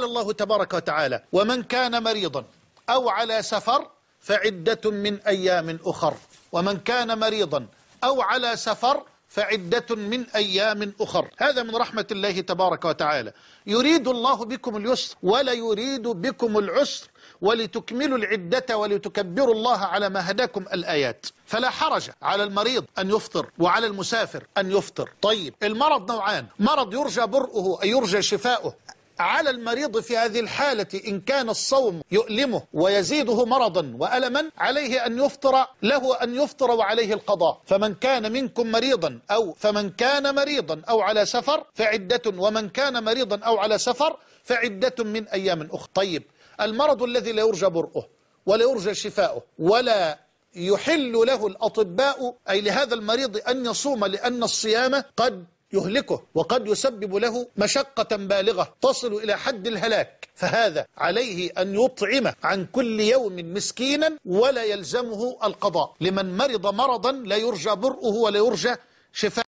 قال الله تبارك وتعالى ومن كان مريضا أو على سفر فعدة من أيام أخر ومن كان مريضا أو على سفر فعدة من أيام أخر هذا من رحمة الله تبارك وتعالى يريد الله بكم اليسر ولا يريد بكم العسر ولتكملوا العدة ولتكبروا الله على ما هداكم الآيات فلا حرج على المريض أن يفطر وعلى المسافر أن يفطر طيب المرض نوعان مرض يرجى برؤه أي يرجى شفاؤه على المريض في هذه الحالة إن كان الصوم يؤلمه ويزيده مرضا وألما عليه أن يفطر له أن يفطر وعليه القضاء فمن كان منكم مريضا أو فمن كان مريضا أو على سفر فعدة ومن كان مريضا أو على سفر فعدة من أيام أخرى طيب المرض الذي لا يرجى برؤه ولا يرجى شفاؤه ولا يحل له الأطباء أي لهذا المريض أن يصوم لأن الصيام قد يهلكه وقد يسبب له مشقة بالغة تصل إلى حد الهلاك فهذا عليه أن يطعم عن كل يوم مسكينا ولا يلزمه القضاء لمن مرض مرضا لا يرجى برؤه ولا يرجى شفاء